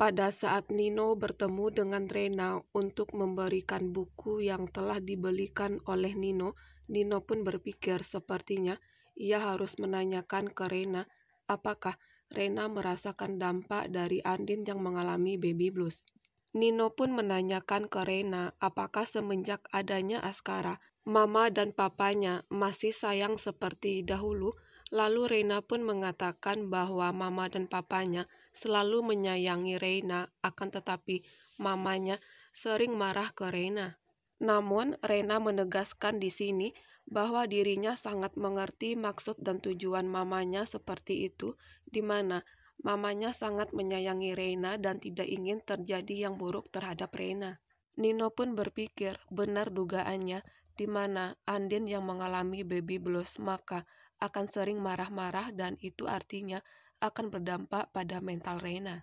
pada saat Nino bertemu dengan Rena untuk memberikan buku yang telah dibelikan oleh Nino, Nino pun berpikir sepertinya ia harus menanyakan ke Rena apakah Rena merasakan dampak dari Andin yang mengalami baby blues. Nino pun menanyakan ke Rena apakah semenjak adanya Askara, mama dan papanya masih sayang seperti dahulu, lalu Rena pun mengatakan bahwa mama dan papanya – selalu menyayangi Reina, akan tetapi mamanya sering marah ke Reina. Namun, Reina menegaskan di sini bahwa dirinya sangat mengerti maksud dan tujuan mamanya seperti itu, di mana mamanya sangat menyayangi Reina dan tidak ingin terjadi yang buruk terhadap Reina. Nino pun berpikir benar dugaannya, di mana Andin yang mengalami baby blues maka akan sering marah-marah dan itu artinya akan berdampak pada mental Reina.